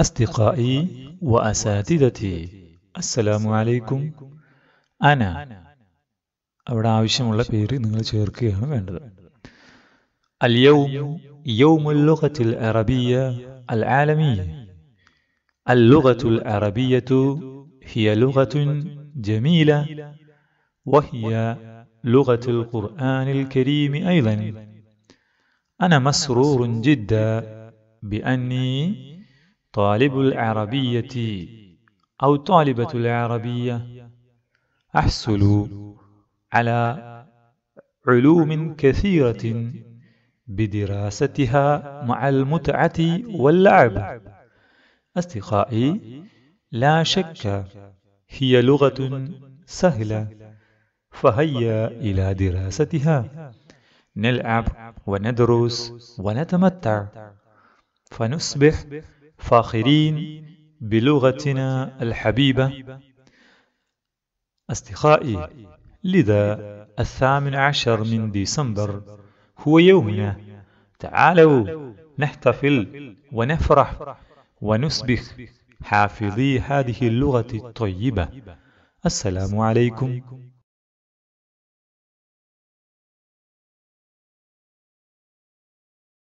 أصدقائي وأساتذتي السلام عليكم أنا അവിടെ ആവശ്യമുള്ള പേര് നിങ്ങൾ ചേർക്കുകയാണ് വേണ്ടത് اليوم يوم اللغة العربية العالمية اللغة العربية هي لغة جميلة وهي لغة القرآن الكريم أيضا أنا مسرور جدا بأني طالب العربية أو طالبة العربية أحصل على علوم كثيرة بدراستها مع المتعة واللعب أصدقائي لا شك هي لغة سهلة فهيا إلى دراستها نلعب وندرس ونتمتع فنصبح فاخرين بلغتنا الحبيبة أصدقائي لذا الثامن عشر من ديسمبر هو يومنا تعالوا نحتفل ونفرح ونسبح حافظي هذه اللغة الطيبة السلام عليكم